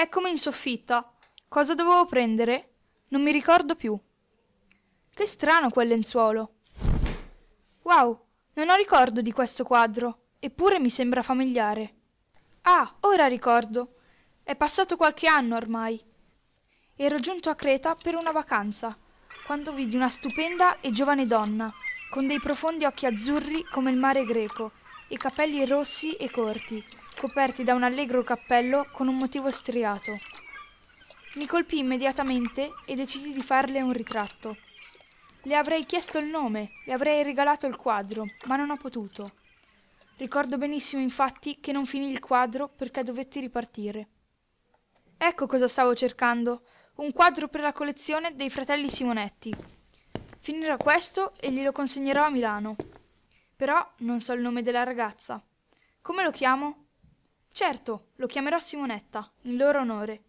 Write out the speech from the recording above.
eccomi in soffitta cosa dovevo prendere non mi ricordo più che strano quel lenzuolo wow non ho ricordo di questo quadro eppure mi sembra familiare ah ora ricordo è passato qualche anno ormai ero giunto a creta per una vacanza quando vidi una stupenda e giovane donna con dei profondi occhi azzurri come il mare greco i capelli rossi e corti, coperti da un allegro cappello con un motivo striato. Mi colpì immediatamente e decisi di farle un ritratto. Le avrei chiesto il nome, le avrei regalato il quadro, ma non ho potuto. Ricordo benissimo infatti che non finì il quadro perché dovetti ripartire. Ecco cosa stavo cercando, un quadro per la collezione dei fratelli Simonetti. Finirò questo e glielo consegnerò a Milano però non so il nome della ragazza come lo chiamo certo lo chiamerò simonetta in loro onore